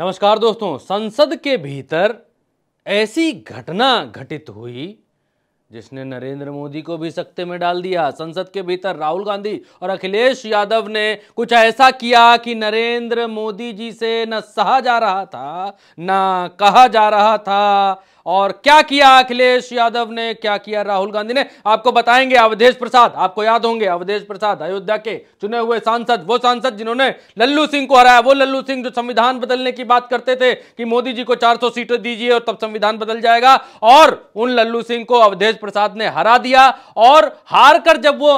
नमस्कार दोस्तों संसद के भीतर ऐसी घटना घटित हुई जिसने नरेंद्र मोदी को भी सख्ते में डाल दिया संसद के भीतर राहुल गांधी और अखिलेश यादव ने कुछ ऐसा किया कि नरेंद्र मोदी जी से न सहा जा रहा था न कहा जा रहा था और क्या किया अखिलेश यादव ने क्या किया राहुल गांधी ने आपको बताएंगे अवधेश प्रसाद आपको याद होंगे अवधेश प्रसाद अयोध्या के चुने हुए सांसद वो सांसद जिन्होंने लल्लू सिंह को हराया वो लल्लू सिंह जो संविधान बदलने की बात करते थे कि मोदी जी को चार सीटें दीजिए और तब संविधान बदल जाएगा और उन लल्लू सिंह को अवधेश प्रसाद ने हरा दिया और हार कर जब वो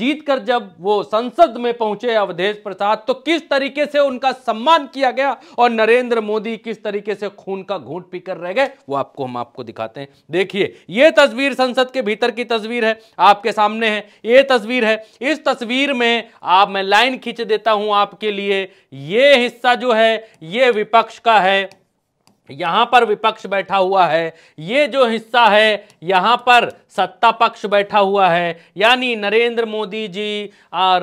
जीत कर जब वो संसद में पहुंचे अवधेश प्रसाद तो किस तरीके से उनका सम्मान किया गया और नरेंद्र मोदी किस तरीके से खून का घूट पीकर रह गए वो आपको आपको हम आपको दिखाते हैं देखिए ये तस्वीर संसद के भीतर की तस्वीर है आपके सामने है ये तस्वीर है इस तस्वीर में आप मैं लाइन खींच देता हूं आपके लिए ये हिस्सा जो है ये विपक्ष का है यहां पर विपक्ष बैठा हुआ है ये जो हिस्सा है यहां पर सत्ता पक्ष बैठा हुआ है यानी नरेंद्र मोदी जी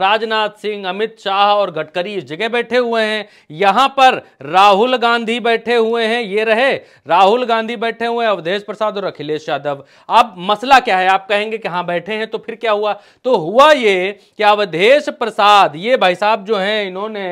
राजनाथ सिंह अमित शाह और गडकरी इस जगह बैठे हुए हैं यहाँ पर राहुल गांधी बैठे हुए हैं ये रहे राहुल गांधी बैठे हुए हैं अवधेश प्रसाद और अखिलेश यादव अब मसला क्या है आप कहेंगे कि हाँ बैठे हैं तो फिर क्या हुआ तो हुआ ये कि अवधेश प्रसाद ये भाई साहब जो हैं इन्होंने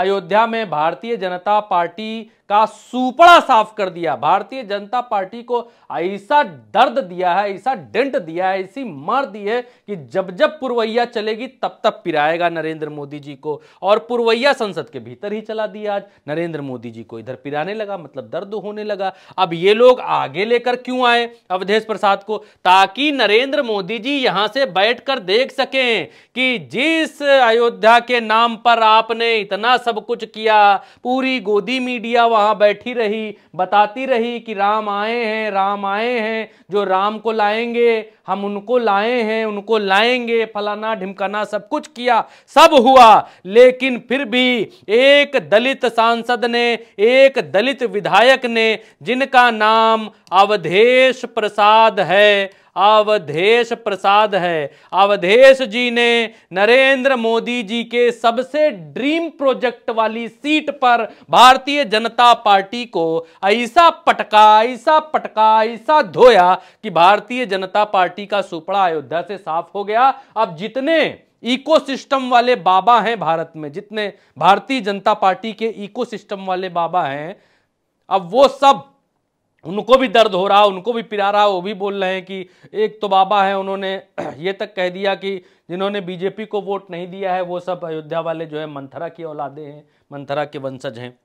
अयोध्या में भारतीय जनता पार्टी का सूपड़ा साफ कर दिया भारतीय जनता पार्टी को ऐसा दर्द दिया है ऐसा हिंट दिया है इसी मार दी है कि जब जब पुरवैया चलेगी तब तब पिराएगा नरेंद्र मोदी जी को और पुरवैया संसद के भीतर ही चला दिया आज नरेंद्र मोदी जी को इधर पिराने लगा मतलब दर्द होने लगा अब ये लोग आगे लेकर क्यों आए अवधेश प्रसाद को ताकि नरेंद्र मोदी जी यहां से बैठकर देख सकें कि जिस अयोध्या के नाम पर आपने इतना सब कुछ किया पूरी गोदी मीडिया वहां बैठी रही बताती रही कि राम आए हैं राम आए हैं जो राम को लाएंगे हम उनको लाए हैं उनको लाएंगे फलाना ढिमकाना सब कुछ किया सब हुआ लेकिन फिर भी एक दलित सांसद ने एक दलित विधायक ने जिनका नाम अवधेश प्रसाद है अवधेश प्रसाद है अवधेश जी ने नरेंद्र मोदी जी के सबसे ड्रीम प्रोजेक्ट वाली सीट पर भारतीय जनता पार्टी को ऐसा पटका ऐसा पटका ऐसा धोया कि भारतीय जनता पार्टी का सुपड़ा अयोध्या से साफ हो गया अब जितने इकोसिस्टम वाले बाबा हैं भारत में जितने भारतीय जनता पार्टी के इकोसिस्टम वाले बाबा हैं अब वो सब उनको भी दर्द हो रहा उनको भी पिरा रहा वो भी बोल रहे हैं कि एक तो बाबा है उन्होंने ये तक कह दिया कि जिन्होंने बीजेपी को वोट नहीं दिया है वो सब अयोध्या वाले जो है मंथरा की औलादे हैं मंथरा के वंशज हैं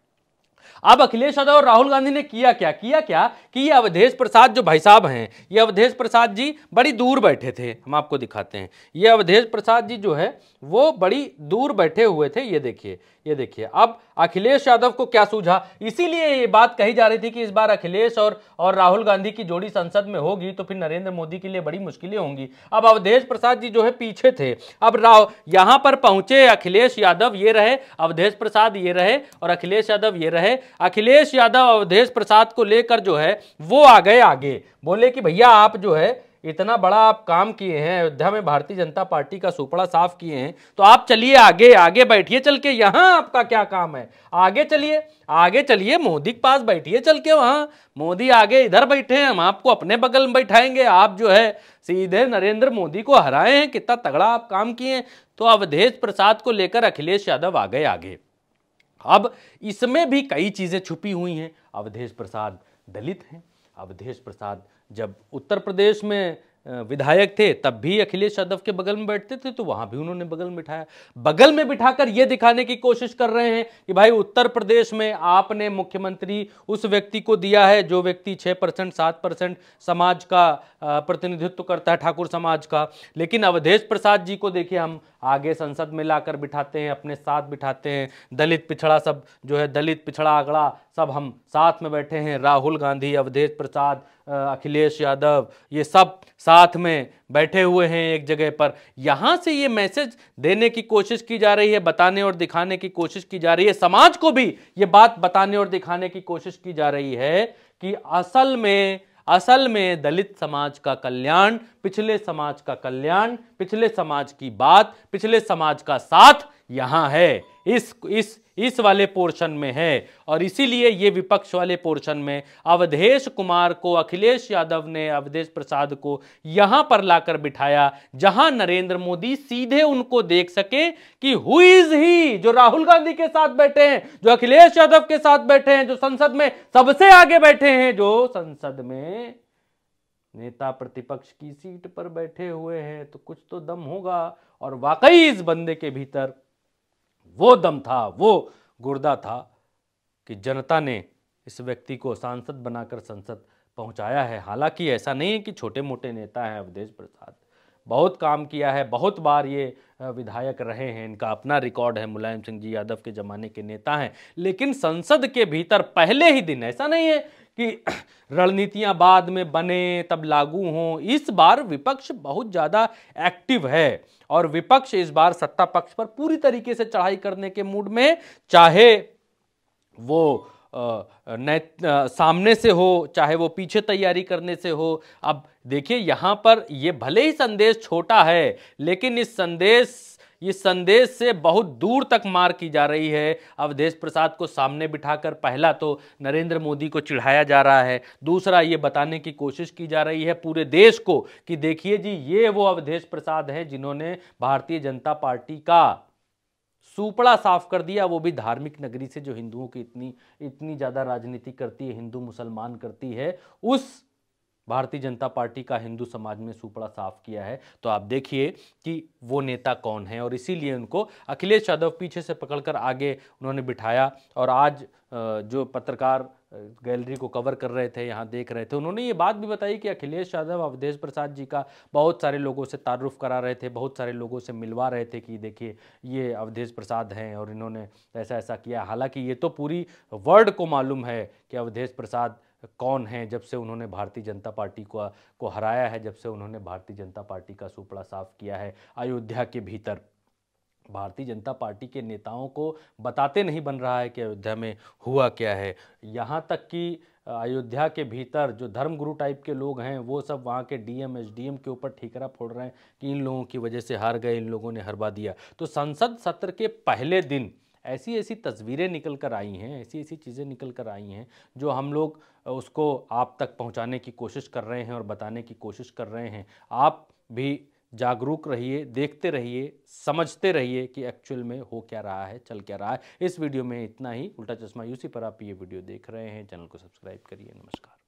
अब अखिलेश यादव और राहुल गांधी ने किया क्या किया क्या कि ये अवधेश प्रसाद जो भाई साहब हैं ये अवधेश प्रसाद जी बड़ी दूर बैठे थे हम आपको दिखाते हैं ये अवधेश प्रसाद जी जो है वो बड़ी दूर बैठे हुए थे ये देखिए ये देखिए अब अखिलेश यादव को क्या सूझा इसीलिए ये बात कही जा रही थी कि इस बार अखिलेश और और राहुल गांधी की जोड़ी संसद में होगी तो फिर नरेंद्र मोदी के लिए बड़ी मुश्किलें होंगी अब अवधेश प्रसाद जी जो है पीछे थे अब राव यहां पर पहुंचे अखिलेश यादव ये रहे अवधेश प्रसाद ये रहे और अखिलेश यादव ये रहे है अखिलेश यादव अवधेश प्रसाद को लेकर जो है वो आ गए आगे बोले कि भैया आप जो है इतना बड़ा आप काम किए हैं अयोध्या में भारतीय जनता पार्टी का सुपड़ा साफ किए हैं तो आप चलिए आगे आगे बैठिए चल के यहाँ आपका क्या काम है आगे चलिए आगे चलिए मोदी के पास बैठिए चल के वहाँ मोदी आगे इधर बैठे हैं हम आपको अपने बगल में बैठाएंगे आप जो है सीधे नरेंद्र मोदी को हराए हैं कितना तगड़ा आप काम किए हैं तो अवधेश प्रसाद को लेकर अखिलेश यादव आ गए आगे, आगे। अब इसमें भी कई चीज़ें छुपी हुई हैं अवधेश प्रसाद दलित हैं अवधेश प्रसाद जब उत्तर प्रदेश में विधायक थे तब भी अखिलेश यादव के बगल में बैठते थे तो वहां भी उन्होंने बगल में बिठाया बगल में बिठाकर यह दिखाने की कोशिश कर रहे हैं कि भाई उत्तर प्रदेश में आपने मुख्यमंत्री उस व्यक्ति को दिया है जो व्यक्ति छः परसेंट सात परसेंट समाज का प्रतिनिधित्व करता है ठाकुर समाज का लेकिन अवधेश प्रसाद जी को देखिए हम आगे संसद में लाकर बिठाते हैं अपने साथ बिठाते हैं दलित पिछड़ा सब जो है दलित पिछड़ा अगड़ा सब हम साथ में बैठे हैं राहुल गांधी अवधेश प्रसाद अखिलेश यादव ये सब साथ में बैठे हुए हैं एक जगह पर यहाँ से ये मैसेज देने की कोशिश की जा रही है बताने और दिखाने की कोशिश की जा रही है समाज को भी ये बात बताने और दिखाने की कोशिश की जा रही है कि असल में असल में दलित समाज का कल्याण पिछले समाज का कल्याण पिछले समाज की बात पिछले समाज का साथ यहाँ है इस इस इस वाले पोर्शन में है और इसीलिए ये विपक्ष वाले पोर्शन में अवधेश कुमार को अखिलेश यादव ने अवधेश प्रसाद को यहाँ पर लाकर बिठाया जहाँ नरेंद्र मोदी सीधे उनको देख सके कि हु इज ही जो राहुल गांधी के साथ बैठे हैं जो अखिलेश यादव के साथ बैठे हैं जो संसद में सबसे आगे बैठे हैं जो संसद में नेता प्रतिपक्ष की सीट पर बैठे हुए हैं तो कुछ तो दम होगा और वाकई इस बंदे के भीतर वो दम था वो गुर्दा था कि जनता ने इस व्यक्ति को सांसद बनाकर संसद पहुंचाया है हालांकि ऐसा नहीं है कि छोटे मोटे नेता हैं अवधेश प्रसाद बहुत काम किया है बहुत बार ये विधायक रहे हैं इनका अपना रिकॉर्ड है मुलायम सिंह जी यादव के ज़माने के नेता हैं लेकिन संसद के भीतर पहले ही दिन ऐसा नहीं है कि रणनीतियां बाद में बने तब लागू हों इस बार विपक्ष बहुत ज़्यादा एक्टिव है और विपक्ष इस बार सत्ता पक्ष पर पूरी तरीके से चढ़ाई करने के मूड में चाहे वो नैत सामने से हो चाहे वो पीछे तैयारी करने से हो अब देखिए यहाँ पर ये भले ही संदेश छोटा है लेकिन इस संदेश इस संदेश से बहुत दूर तक मार की जा रही है अवधेश प्रसाद को सामने बिठाकर पहला तो नरेंद्र मोदी को चिढ़ाया जा रहा है दूसरा ये बताने की कोशिश की जा रही है पूरे देश को कि देखिए जी ये वो अवधेश प्रसाद हैं जिन्होंने भारतीय जनता पार्टी का सुपड़ा साफ कर दिया वो भी धार्मिक नगरी से जो हिंदुओं की इतनी इतनी ज़्यादा राजनीति करती है हिंदू मुसलमान करती है उस भारतीय जनता पार्टी का हिंदू समाज में सुपड़ा साफ किया है तो आप देखिए कि वो नेता कौन है और इसीलिए उनको अखिलेश यादव पीछे से पकड़कर आगे उन्होंने बिठाया और आज जो पत्रकार गैलरी को कवर कर रहे थे यहाँ देख रहे थे उन्होंने ये बात भी बताई कि अखिलेश यादव अवधेश प्रसाद जी का बहुत सारे लोगों से तारुफ करा रहे थे बहुत सारे लोगों से मिलवा रहे थे कि देखिए ये अवधेश प्रसाद हैं और इन्होंने ऐसा ऐसा किया हालांकि ये तो पूरी वर्ल्ड को मालूम है कि अवधेश प्रसाद कौन हैं जब से उन्होंने भारतीय जनता पार्टी को को हराया है जब से उन्होंने भारतीय जनता पार्टी का सुपड़ा साफ किया है अयोध्या के भीतर भारतीय जनता पार्टी के नेताओं को बताते नहीं बन रहा है कि अयोध्या में हुआ क्या है यहाँ तक कि अयोध्या के भीतर जो धर्मगुरु टाइप के लोग हैं वो सब वहाँ के डीएम एसडीएम के ऊपर ठीकरा फोड़ रहे हैं कि इन लोगों की वजह से हार गए इन लोगों ने हरवा दिया तो संसद सत्र के पहले दिन ऐसी ऐसी तस्वीरें निकल कर आई हैं ऐसी ऐसी चीज़ें निकल कर आई हैं जो हम लोग उसको आप तक पहुंचाने की कोशिश कर रहे हैं और बताने की कोशिश कर रहे हैं आप भी जागरूक रहिए देखते रहिए समझते रहिए कि एक्चुअल में हो क्या रहा है चल क्या रहा है इस वीडियो में इतना ही उल्टा चश्मा यूसी पर आप ये वीडियो देख रहे हैं चैनल को सब्सक्राइब करिए नमस्कार